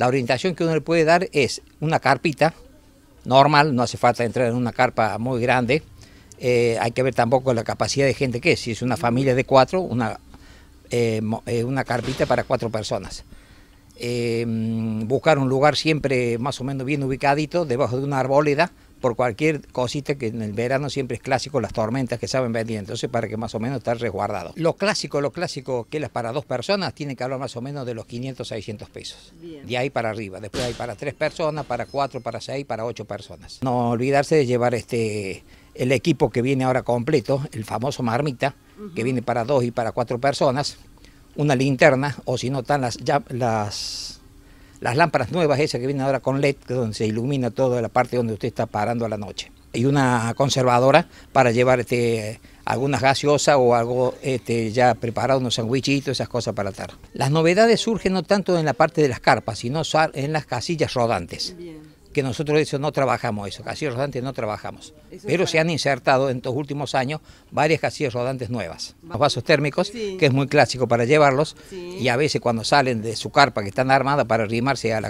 La orientación que uno le puede dar es una carpita normal, no hace falta entrar en una carpa muy grande. Eh, hay que ver tampoco la capacidad de gente que es. Si es una familia de cuatro, una, eh, eh, una carpita para cuatro personas. Em, buscar un lugar siempre más o menos bien ubicadito, debajo de una arboleda, por cualquier cosita que en el verano siempre es clásico, las tormentas que saben venir, entonces para que más o menos esté resguardado. Lo clásico, lo clásico que es para dos personas, tiene que hablar más o menos de los 500, 600 pesos. De ahí para arriba, después hay para tres personas, para cuatro, para seis, para ocho personas. No olvidarse de llevar este el equipo que viene ahora completo, el famoso marmita, que viene para dos y para cuatro personas, una linterna o si no están las, las, las lámparas nuevas esas que vienen ahora con LED, donde se ilumina toda la parte donde usted está parando a la noche. Y una conservadora para llevar este, algunas gaseosas o algo este, ya preparado, unos sandwichitos, esas cosas para tarde Las novedades surgen no tanto en la parte de las carpas, sino en las casillas rodantes que nosotros eso no trabajamos eso, casillas rodantes no trabajamos, pero se han insertado en estos últimos años varias casillas rodantes nuevas. Los vasos térmicos, que es muy clásico para llevarlos, y a veces cuando salen de su carpa que están armadas para arrimarse a,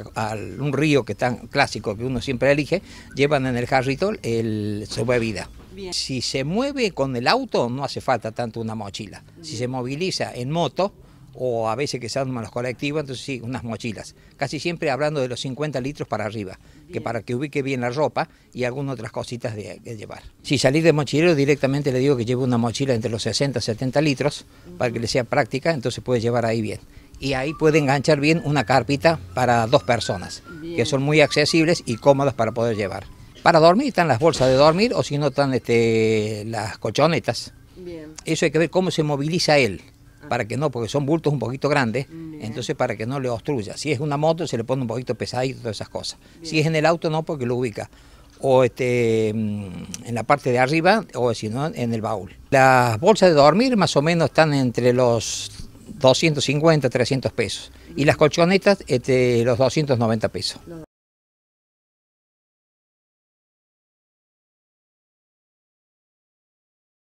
un río que tan clásico que uno siempre elige, llevan en el jarritol el, su bebida. Si se mueve con el auto no hace falta tanto una mochila, si se moviliza en moto, o a veces que se arman los colectivos, entonces sí, unas mochilas. Casi siempre hablando de los 50 litros para arriba, que para que ubique bien la ropa y algunas otras cositas de, llevar. Si salir de mochilero, directamente le digo que lleve una mochila entre los 60 y 70 litros para que le sea práctica, entonces puede llevar ahí bien. Y ahí puede enganchar bien una cárpita... para dos personas, que son muy accesibles y cómodas para poder llevar. Para dormir están las bolsas de dormir o si no están este, las colchonetas. Eso hay que ver cómo se moviliza él para que no, porque son bultos un poquito grandes, entonces para que no le obstruya. Si es una moto, se le pone un poquito pesadito, todas esas cosas. Si es en el auto, no, porque lo ubica. O este, mm, en la parte de arriba, o si no, en el baúl. Las bolsas de dormir más o menos están entre los 250, 300 pesos. Y las colchonetas, este, los 290 pesos.